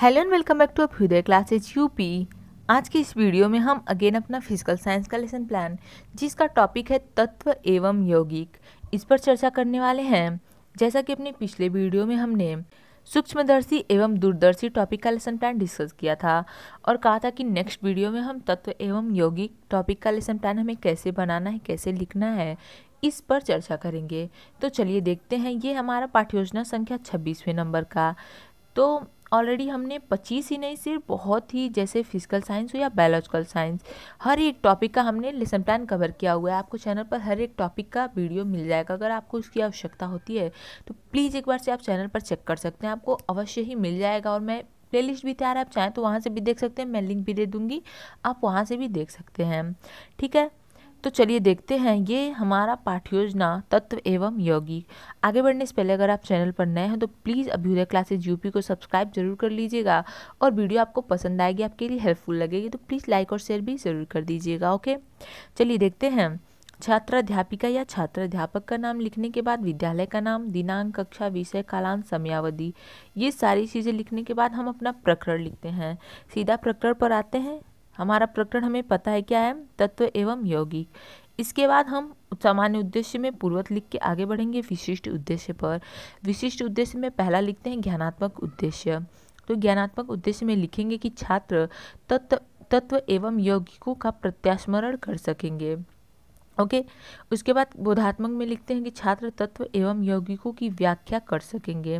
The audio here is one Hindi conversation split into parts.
hello and welcome back to Abhyuday classes UP आज की इस वीडियो में हम अगेन अपना फिजिकल साइंस का लेसन प्लान जिसका टॉपिक है तत्व एवं यौगिक इस पर चर्चा करने वाले हैं जैसा कि अपने पिछले वीडियो में हमने सूक्ष्मदर्शी एवं दूरदर्शी टॉपिक का लेसन प्लान डिस्कस किया था और कहा था कि नेक्स्ट वीडियो में हम तत्व एवं यौगिक टॉपिक का लेसन प्लान हमें कैसे बनाना है कैसे लिखना है इस पर चर्चा करेंगे तो चलिए देखते हैं ये हमारा पाठ्य योजना संख्या छब्बीसवें नंबर का तो ऑलरेडी हमने 25 ही नहीं सिर्फ बहुत ही जैसे फिजिकल साइंस हो या बायोलॉजिकल साइंस हर एक टॉपिक का हमने लेसन प्लान कवर किया हुआ है आपको चैनल पर हर एक टॉपिक का वीडियो मिल जाएगा अगर आपको उसकी आवश्यकता होती है तो प्लीज़ एक बार से आप चैनल पर चेक कर सकते हैं आपको अवश्य ही मिल जाएगा और मैं प्लेलिस्ट भी तैयार है आप चाहें तो वहाँ से भी देख सकते हैं मैं लिंक भी दे दूँगी आप वहाँ से भी देख सकते हैं ठीक है तो चलिए देखते हैं ये हमारा पाठ योजना तत्व एवं योगी आगे बढ़ने से पहले अगर आप चैनल पर नए हैं तो प्लीज़ अभ्युदय क्लासेज यूपी को सब्सक्राइब जरूर कर लीजिएगा और वीडियो आपको पसंद आएगी आपके लिए हेल्पफुल लगेगी तो प्लीज़ लाइक और शेयर भी ज़रूर कर दीजिएगा ओके चलिए देखते हैं छात्र अध्यापिका या छात्र अध्यापक का नाम लिखने के बाद विद्यालय का नाम दिनांक कक्षा विषय कालांत समयावधि ये सारी चीज़ें लिखने के बाद हम अपना प्रकरण लिखते हैं सीधा प्रकरण पर आते हैं हमारा प्रकरण हमें पता है क्या है तत्व एवं यौगिक इसके बाद हम सामान्य उद्देश्य में पूर्वत लिख के आगे बढ़ेंगे विशिष्ट उद्देश्य पर विशिष्ट उद्देश्य में पहला लिखते हैं ज्ञानात्मक उद्देश्य तो ज्ञानात्मक उद्देश्य में लिखेंगे कि छात्र तत्व तत्व एवं यौगिकों का प्रत्यास्मरण कर सकेंगे ओके उसके बाद बोधात्मक में लिखते हैं कि छात्र तत्व एवं यौगिकों की व्याख्या कर सकेंगे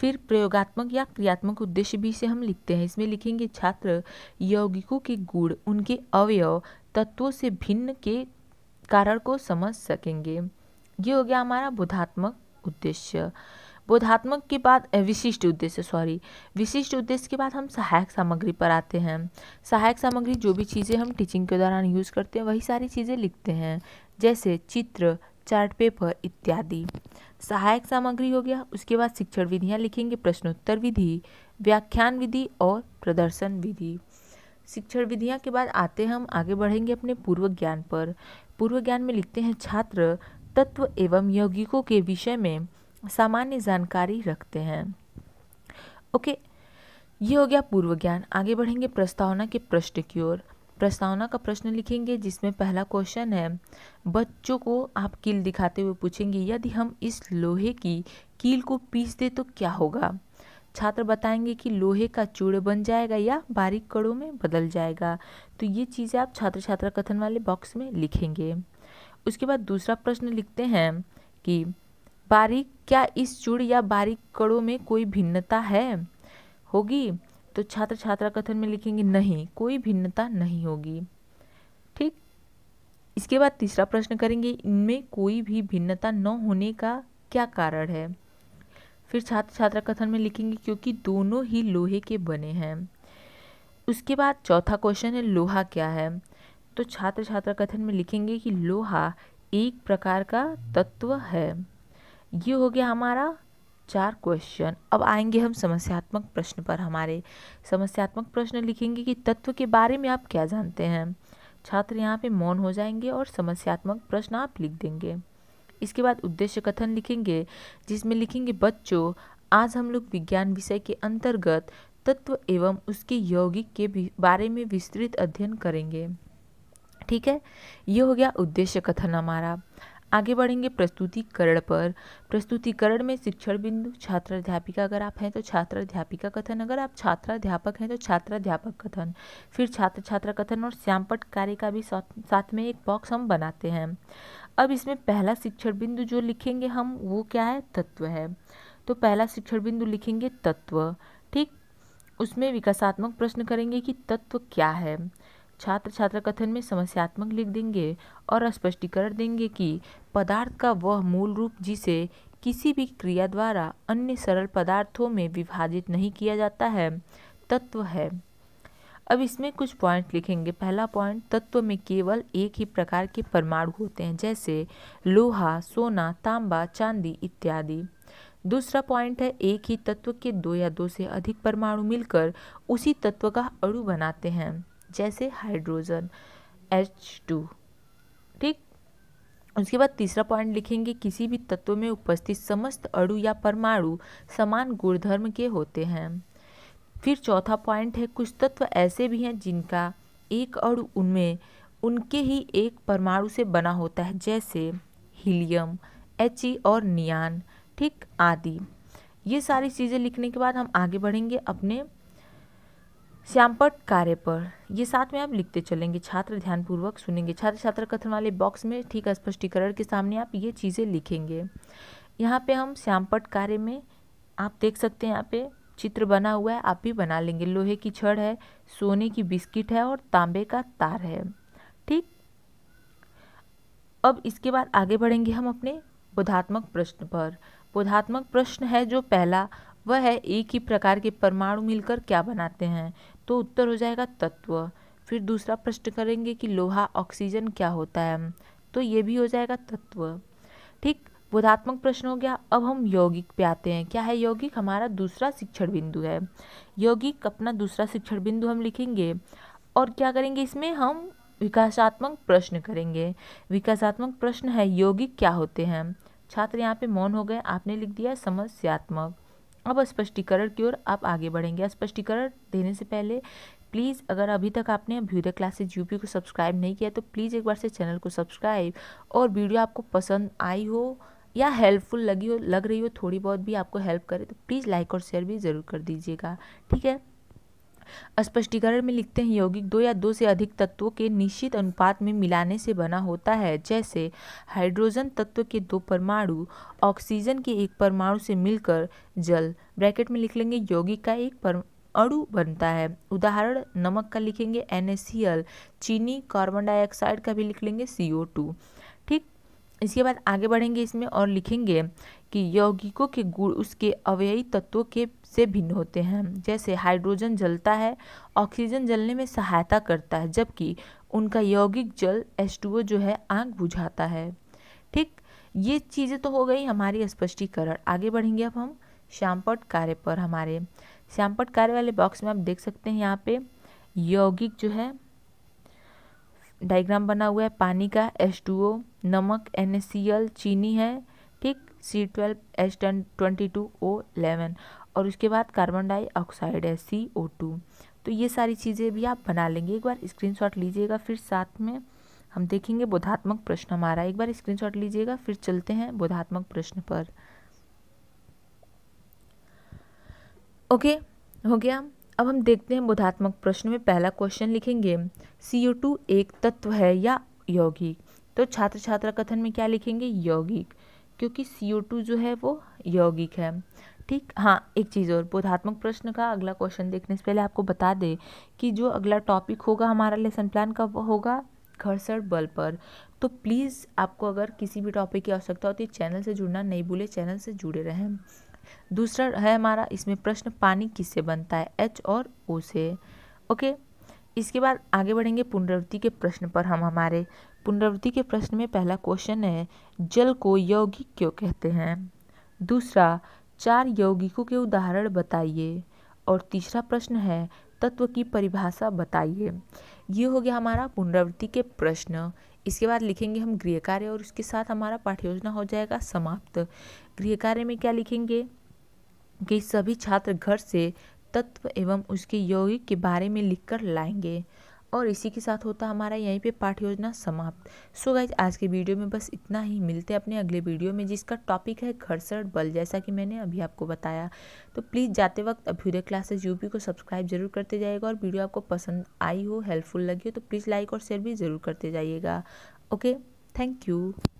फिर प्रयोगात्मक या क्रियात्मक उद्देश्य भी से हम लिखते हैं इसमें लिखेंगे छात्र यौगिकों के गुण उनके अवयव तत्वों से भिन्न के कारण को समझ सकेंगे ये हो गया हमारा बोधात्मक उद्देश्य बोधात्मक के बाद विशिष्ट उद्देश्य सॉरी विशिष्ट उद्देश्य के बाद हम सहायक सामग्री पर आते हैं सहायक सामग्री जो भी चीज़ें हम टीचिंग के दौरान यूज़ करते हैं वही सारी चीज़ें लिखते हैं जैसे चित्र चार्ट पेपर इत्यादि सहायक सामग्री हो गया उसके बाद शिक्षण विधियाँ लिखेंगे प्रश्नोत्तर विधि व्याख्यान विधि और प्रदर्शन विधि शिक्षण विधियाँ के बाद आते हम आगे बढ़ेंगे अपने पूर्व ज्ञान पर पूर्व ज्ञान में लिखते हैं छात्र तत्व एवं यौगिकों के विषय में सामान्य जानकारी रखते हैं ओके ये हो गया पूर्व ज्ञान आगे बढ़ेंगे प्रस्तावना के प्रश्न की ओर प्रस्तावना का प्रश्न लिखेंगे जिसमें पहला क्वेश्चन है बच्चों को आप कील दिखाते हुए पूछेंगे यदि हम इस लोहे की कील को पीस दें तो क्या होगा छात्र बताएंगे कि लोहे का चूड़ बन जाएगा या बारीक कड़ों में बदल जाएगा तो ये चीज़ें आप छात्र छात्रा कथन वाले बॉक्स में लिखेंगे उसके बाद दूसरा प्रश्न लिखते हैं कि बारीक क्या इस चूड़ या बारीक कड़ों में कोई भिन्नता है होगी तो छात्र छात्रा कथन में लिखेंगे नहीं कोई भिन्नता नहीं होगी ठीक इसके बाद तीसरा प्रश्न करेंगे इनमें कोई भी भिन्नता न होने का क्या कारण है फिर छात्र छात्रा कथन में लिखेंगे क्योंकि दोनों ही लोहे के बने हैं उसके बाद चौथा क्वेश्चन है लोहा क्या है तो छात्र छात्रा कथन में लिखेंगे कि लोहा एक प्रकार का तत्व है ये हो गया हमारा चार क्वेश्चन अब आएंगे हम समस्यात्मक प्रश्न पर हमारे समस्यात्मक प्रश्न लिखेंगे कि तत्व के बारे में आप क्या जानते हैं छात्र यहाँ पे मौन हो जाएंगे और समस्यात्मक प्रश्न आप लिख देंगे इसके बाद उद्देश्य कथन लिखेंगे जिसमें लिखेंगे बच्चों आज हम लोग विज्ञान विषय के अंतर्गत तत्व एवं उसके यौगिक के बारे में विस्तृत अध्ययन करेंगे ठीक है ये हो गया उद्देश्य कथन हमारा आगे बढ़ेंगे प्रस्तुतिकरण पर प्रस्तुतिकरण में शिक्षण बिंदु छात्र अध्यापिका अगर आप हैं तो छात्र अध्यापिका कथन अगर आप छात्र अध्यापक हैं तो छात्र अध्यापक कथन फिर छात्र छात्रा कथन और श्यामपट कार्य का भी साथ, साथ में एक बॉक्स हम बनाते हैं अब इसमें पहला शिक्षण बिंदु जो लिखेंगे हम वो क्या है तत्व है तो पहला शिक्षण बिंदु लिखेंगे तत्व ठीक उसमें विकासात्मक प्रश्न करेंगे कि तत्व क्या है छात्र छात्रा कथन में समस्यात्मक लिख देंगे और स्पष्टीकरण देंगे कि पदार्थ का वह मूल रूप जिसे किसी भी क्रिया द्वारा अन्य सरल पदार्थों में विभाजित नहीं किया जाता है तत्व है अब इसमें कुछ पॉइंट लिखेंगे पहला पॉइंट तत्व में केवल एक ही प्रकार के परमाणु होते हैं जैसे लोहा सोना तांबा चांदी इत्यादि दूसरा पॉइंट है एक ही तत्व के दो या दो से अधिक परमाणु मिलकर उसी तत्व का अणु बनाते हैं जैसे हाइड्रोजन एच टू ठीक उसके बाद तीसरा पॉइंट लिखेंगे किसी भी तत्व में उपस्थित समस्त अणु या परमाणु समान गुणधर्म के होते हैं फिर चौथा पॉइंट है कुछ तत्व ऐसे भी हैं जिनका एक अणु उनमें उनके ही एक परमाणु से बना होता है जैसे हीलियम एच e और नियान ठीक आदि ये सारी चीज़ें लिखने के बाद हम आगे बढ़ेंगे अपने श्यामपट पर ये साथ में आप लिखते चलेंगे छात्र ध्यानपूर्वक सुनेंगे छात्र छात्र कथन वाले बॉक्स में ठीक स्पष्टीकरण के सामने आप ये चीज़ें लिखेंगे यहाँ पे हम श्यामपट कार्य में आप देख सकते हैं यहाँ पे चित्र बना हुआ है आप भी बना लेंगे लोहे की छड़ है सोने की बिस्किट है और तांबे का तार है ठीक अब इसके बाद आगे बढ़ेंगे हम अपने बोधात्मक प्रश्न पर बोधात्मक प्रश्न है जो पहला वह है एक ही प्रकार के परमाणु मिलकर क्या बनाते हैं तो उत्तर हो जाएगा तत्व फिर दूसरा प्रश्न करेंगे कि लोहा ऑक्सीजन क्या होता है तो ये भी हो जाएगा तत्व ठीक बोधात्मक प्रश्न हो गया अब हम यौगिक पे आते हैं क्या है यौगिक हमारा दूसरा शिक्षण बिंदु है यौगिक अपना दूसरा शिक्षण बिंदु हम लिखेंगे और क्या करेंगे इसमें हम विकासात्मक प्रश्न करेंगे विकासात्मक प्रश्न है यौगिक क्या होते हैं छात्र यहाँ पे मौन हो गए आपने लिख दिया समस्यात्मक अब स्पष्टीकरण की ओर आप आगे बढ़ेंगे स्पष्टीकरण देने से पहले प्लीज़ अगर अभी तक आपने अभ्युदय क्लासेज यूपी को सब्सक्राइब नहीं किया तो प्लीज़ एक बार से चैनल को सब्सक्राइब और वीडियो आपको पसंद आई हो या हेल्पफुल लगी हो लग रही हो थोड़ी बहुत भी आपको हेल्प करे तो प्लीज़ लाइक और शेयर भी ज़रूर कर दीजिएगा ठीक है स्पष्टीकरण में लिखते हैं यौगिक दो या दो से अधिक तत्वों के निश्चित अनुपात में मिलाने से बना होता है जैसे हाइड्रोजन तत्व के दो परमाणु ऑक्सीजन के एक परमाणु से मिलकर जल ब्रैकेट में लिख लेंगे यौगिक का एक पर अणु बनता है उदाहरण नमक का लिखेंगे एन चीनी कार्बन डाइऑक्साइड का भी लिख लेंगे टू इसके बाद आगे बढ़ेंगे इसमें और लिखेंगे कि यौगिकों के गुण उसके अव्ययी तत्वों के से भिन्न होते हैं जैसे हाइड्रोजन जलता है ऑक्सीजन जलने में सहायता करता है जबकि उनका यौगिक जल एस जो है आग बुझाता है ठीक ये चीज़ें तो हो गई हमारी स्पष्टीकरण आगे बढ़ेंगे अब हम श्यामपट कार्य पर हमारे श्यामपट कार्य वाले बॉक्स में आप देख सकते हैं यहाँ पे यौगिक जो है डायग्राम बना हुआ है पानी का एस टू ओ नमक एन चीनी है ठीक C twelve S ten twenty two O eleven और उसके बाद कार्बन डाइऑक्साइड है सी ओ टू तो ये सारी चीज़ें भी आप बना लेंगे एक बार स्क्रीनशॉट लीजिएगा फिर साथ में हम देखेंगे बोधात्मक प्रश्न हमारा एक बार स्क्रीनशॉट लीजिएगा फिर चलते हैं बोधात्मक प्रश्न पर ओके हो गया अब हम देखते हैं बोधात्मक प्रश्न में पहला क्वेश्चन लिखेंगे सी एक तत्व है या यौगिक तो छात्र छात्रा कथन में क्या लिखेंगे यौगिक क्योंकि टू जो है वो यौगिक है ठीक हाँ एक चीज़ और बोधात्मक प्रश्न का अगला क्वेश्चन देखने से पहले आपको बता दें कि जो अगला टॉपिक होगा हमारा लेसन प्लान का वो होगा घर्षण बल पर तो प्लीज़ आपको अगर किसी भी टॉपिक की आवश्यकता होती है चैनल से जुड़ना नहीं भूले चैनल से जुड़े रहें दूसरा है हमारा इसमें प्रश्न पानी किससे बनता है एच और ओ से ओके इसके बाद आगे बढ़ेंगे पुनरावृत्ति के प्रश्न पर हम हमारे पुनरावृत्ति के प्रश्न में पहला क्वेश्चन है जल को यौगिक क्यों कहते हैं दूसरा चार यौगिकों के उदाहरण बताइए और तीसरा प्रश्न है तत्व की परिभाषा बताइए ये हो गया हमारा पुनरावृत्ति के प्रश्न इसके बाद लिखेंगे हम गृह कार्य और उसके साथ हमारा पाठ्य योजना हो जाएगा समाप्त गृह कार्य में क्या लिखेंगे कि सभी छात्र घर से तत्व एवं उसके यौगिक के बारे में लिख कर लाएंगे और इसी के साथ होता हमारा यहीं पे पाठ योजना समाप्त सो गाइज आज के वीडियो में बस इतना ही मिलते हैं अपने अगले वीडियो में जिसका टॉपिक है घर्षण बल जैसा कि मैंने अभी आपको बताया तो प्लीज़ जाते वक्त अभ्युदय क्लासेस यूपी को सब्सक्राइब जरूर करते जाइएगा और वीडियो आपको पसंद आई हो हेल्पफुल लगी हो तो प्लीज़ लाइक और शेयर भी ज़रूर करते जाइएगा ओके थैंक यू